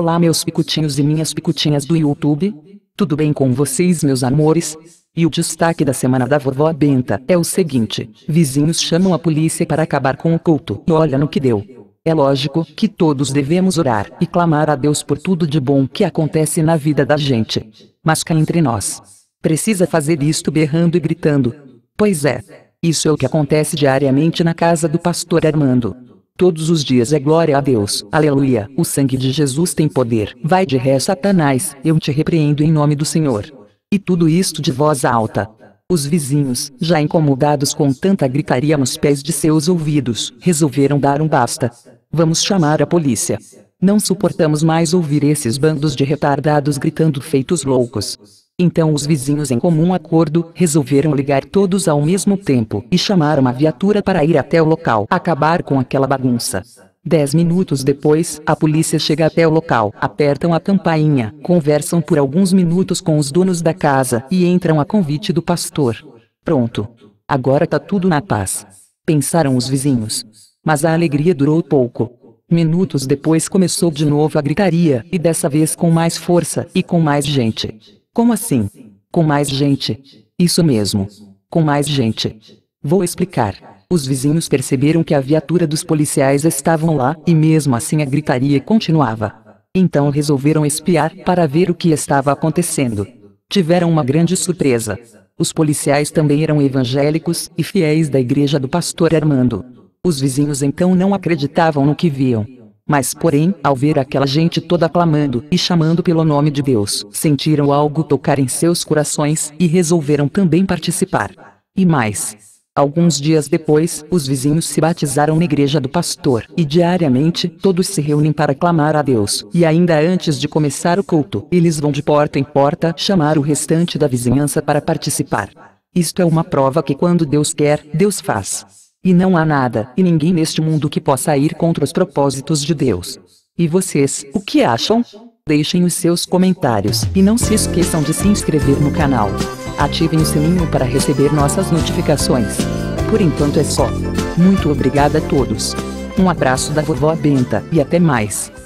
Olá meus picutinhos e minhas picutinhas do YouTube. Tudo bem com vocês meus amores? E o destaque da semana da vovó Benta é o seguinte. Vizinhos chamam a polícia para acabar com o culto. Olha no que deu. É lógico que todos devemos orar e clamar a Deus por tudo de bom que acontece na vida da gente. Mas cá entre nós. Precisa fazer isto berrando e gritando. Pois é. Isso é o que acontece diariamente na casa do pastor Armando. Todos os dias é glória a Deus. Aleluia. O sangue de Jesus tem poder. Vai de ré, Satanás, eu te repreendo em nome do Senhor. E tudo isto de voz alta. Os vizinhos, já incomodados com tanta gritaria nos pés de seus ouvidos, resolveram dar um basta. Vamos chamar a polícia. Não suportamos mais ouvir esses bandos de retardados gritando feitos loucos. Então os vizinhos em comum acordo, resolveram ligar todos ao mesmo tempo e chamaram uma viatura para ir até o local, acabar com aquela bagunça. Dez minutos depois, a polícia chega até o local, apertam a campainha, conversam por alguns minutos com os donos da casa e entram a convite do pastor. Pronto. Agora tá tudo na paz. Pensaram os vizinhos. Mas a alegria durou pouco. Minutos depois começou de novo a gritaria, e dessa vez com mais força e com mais gente. Como assim? Com mais gente. Isso mesmo. Com mais gente. Vou explicar. Os vizinhos perceberam que a viatura dos policiais estavam lá, e mesmo assim a gritaria continuava. Então resolveram espiar para ver o que estava acontecendo. Tiveram uma grande surpresa. Os policiais também eram evangélicos e fiéis da igreja do pastor Armando. Os vizinhos então não acreditavam no que viam. Mas porém, ao ver aquela gente toda clamando e chamando pelo nome de Deus, sentiram algo tocar em seus corações e resolveram também participar. E mais. Alguns dias depois, os vizinhos se batizaram na igreja do pastor, e diariamente, todos se reúnem para clamar a Deus, e ainda antes de começar o culto, eles vão de porta em porta chamar o restante da vizinhança para participar. Isto é uma prova que quando Deus quer, Deus faz. E não há nada e ninguém neste mundo que possa ir contra os propósitos de Deus. E vocês, o que acham? Deixem os seus comentários e não se esqueçam de se inscrever no canal. Ativem o sininho para receber nossas notificações. Por enquanto é só. Muito obrigada a todos. Um abraço da vovó Benta e até mais.